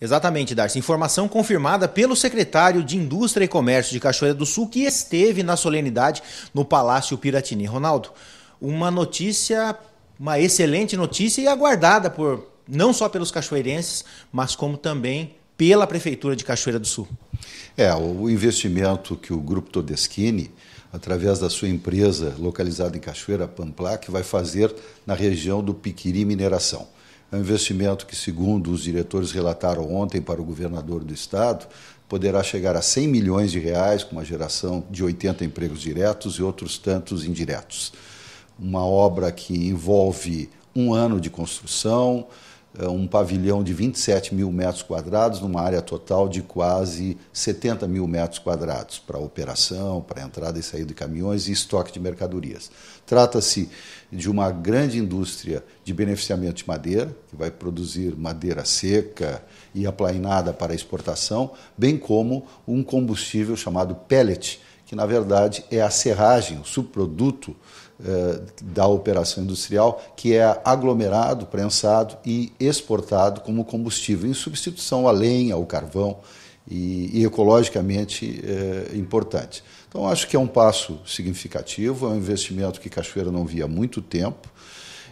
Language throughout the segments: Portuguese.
Exatamente, Darcy. Informação confirmada pelo secretário de Indústria e Comércio de Cachoeira do Sul, que esteve na solenidade no Palácio Piratini. Ronaldo, uma notícia, uma excelente notícia e aguardada por não só pelos cachoeirenses, mas como também pela Prefeitura de Cachoeira do Sul. É, o investimento que o Grupo Todeschini, através da sua empresa localizada em Cachoeira, Pamplac, vai fazer na região do Piquiri Mineração. É um investimento que, segundo os diretores relataram ontem para o governador do estado, poderá chegar a 100 milhões de reais, com uma geração de 80 empregos diretos e outros tantos indiretos. Uma obra que envolve um ano de construção, é um pavilhão de 27 mil metros quadrados, numa área total de quase 70 mil metros quadrados, para operação, para entrada e saída de caminhões e estoque de mercadorias. Trata-se de uma grande indústria de beneficiamento de madeira, que vai produzir madeira seca e aplainada para exportação, bem como um combustível chamado pellet, que na verdade é a serragem, o subproduto eh, da operação industrial, que é aglomerado, prensado e exportado como combustível, em substituição à lenha, ao carvão, e, e ecologicamente eh, importante. Então, acho que é um passo significativo, é um investimento que Cachoeira não via há muito tempo,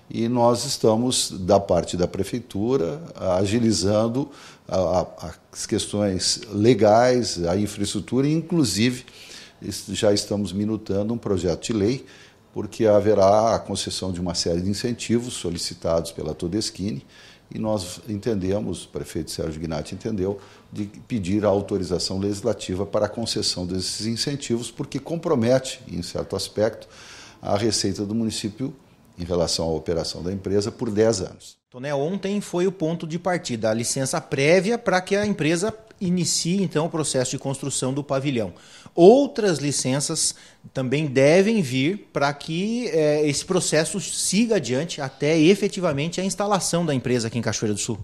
e nós estamos, da parte da Prefeitura, agilizando a, a, as questões legais, a infraestrutura, inclusive já estamos minutando um projeto de lei, porque haverá a concessão de uma série de incentivos solicitados pela Todeschini e nós entendemos, o prefeito Sérgio Gnatti entendeu, de pedir a autorização legislativa para a concessão desses incentivos, porque compromete, em certo aspecto, a receita do município em relação à operação da empresa por 10 anos. ontem foi o ponto de partida, a licença prévia para que a empresa inicie então o processo de construção do pavilhão. Outras licenças também devem vir para que é, esse processo siga adiante até efetivamente a instalação da empresa aqui em Cachoeira do Sul.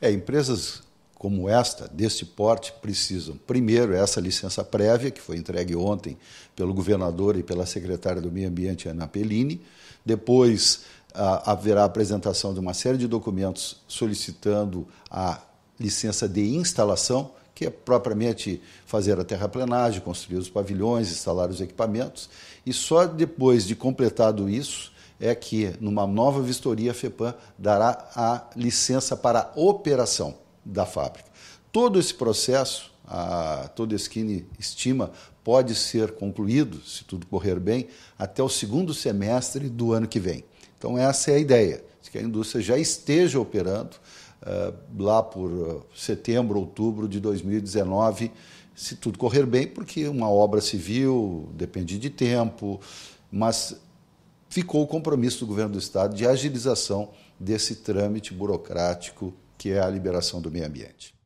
É, empresas como esta, desse porte, precisam, primeiro, essa licença prévia, que foi entregue ontem pelo governador e pela secretária do Meio Ambiente, Ana Pellini, depois ah, haverá a apresentação de uma série de documentos solicitando a licença de instalação, que é propriamente fazer a terraplenagem, construir os pavilhões, instalar os equipamentos, e só depois de completado isso é que, numa nova vistoria, a FEPAM dará a licença para a operação da fábrica. Todo esse processo, a, todo esse estima, pode ser concluído, se tudo correr bem, até o segundo semestre do ano que vem. Então, essa é a ideia, de que a indústria já esteja operando, ah, lá por ah, setembro, outubro de 2019, se tudo correr bem, porque uma obra civil depende de tempo, mas ficou o compromisso do governo do estado de agilização desse trâmite burocrático que é a liberação do meio ambiente.